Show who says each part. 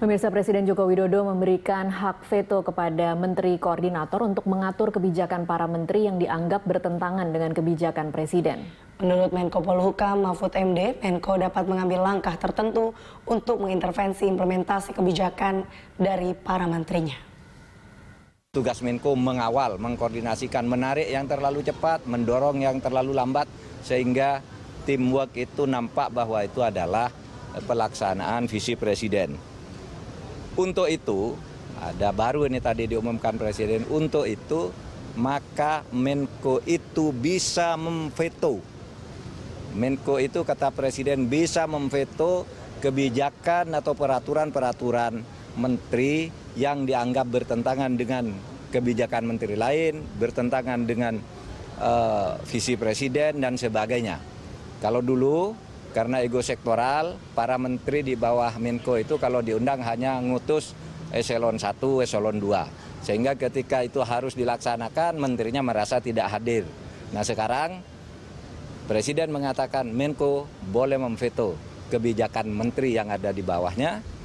Speaker 1: Pemirsa Presiden Joko Widodo memberikan hak veto kepada Menteri Koordinator untuk mengatur kebijakan para menteri yang dianggap bertentangan dengan kebijakan Presiden.
Speaker 2: Menurut Menko Polhukam Mahfud MD, Menko dapat mengambil langkah tertentu untuk mengintervensi implementasi kebijakan dari para menterinya.
Speaker 3: Tugas Menko mengawal, mengkoordinasikan, menarik yang terlalu cepat, mendorong yang terlalu lambat, sehingga teamwork itu nampak bahwa itu adalah pelaksanaan visi Presiden. Untuk itu, ada baru ini tadi diumumkan Presiden, untuk itu maka Menko itu bisa memveto. Menko itu kata Presiden bisa memveto kebijakan atau peraturan-peraturan menteri yang dianggap bertentangan dengan kebijakan menteri lain, bertentangan dengan uh, visi presiden dan sebagainya. Kalau dulu karena ego sektoral, para menteri di bawah Menko itu kalau diundang hanya ngutus eselon 1, eselon 2. Sehingga ketika itu harus dilaksanakan, menterinya merasa tidak hadir. Nah sekarang Presiden mengatakan Menko boleh memveto kebijakan menteri yang ada di bawahnya